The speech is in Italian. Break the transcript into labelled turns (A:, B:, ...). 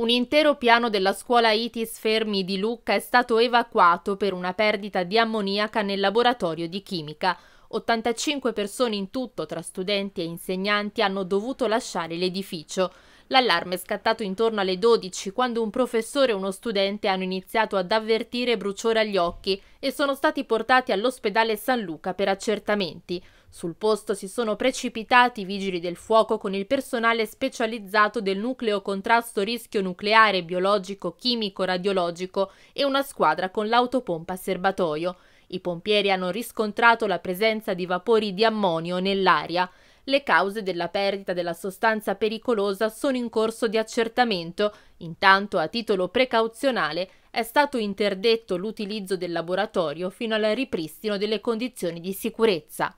A: Un intero piano della scuola ITIS Fermi di Lucca è stato evacuato per una perdita di ammoniaca nel laboratorio di chimica. 85 persone in tutto, tra studenti e insegnanti, hanno dovuto lasciare l'edificio. L'allarme è scattato intorno alle 12 quando un professore e uno studente hanno iniziato ad avvertire bruciore agli occhi e sono stati portati all'ospedale San Luca per accertamenti. Sul posto si sono precipitati i vigili del fuoco con il personale specializzato del nucleo contrasto rischio nucleare, biologico, chimico, radiologico e una squadra con l'autopompa serbatoio. I pompieri hanno riscontrato la presenza di vapori di ammonio nell'aria. Le cause della perdita della sostanza pericolosa sono in corso di accertamento. Intanto, a titolo precauzionale, è stato interdetto l'utilizzo del laboratorio fino al ripristino delle condizioni di sicurezza.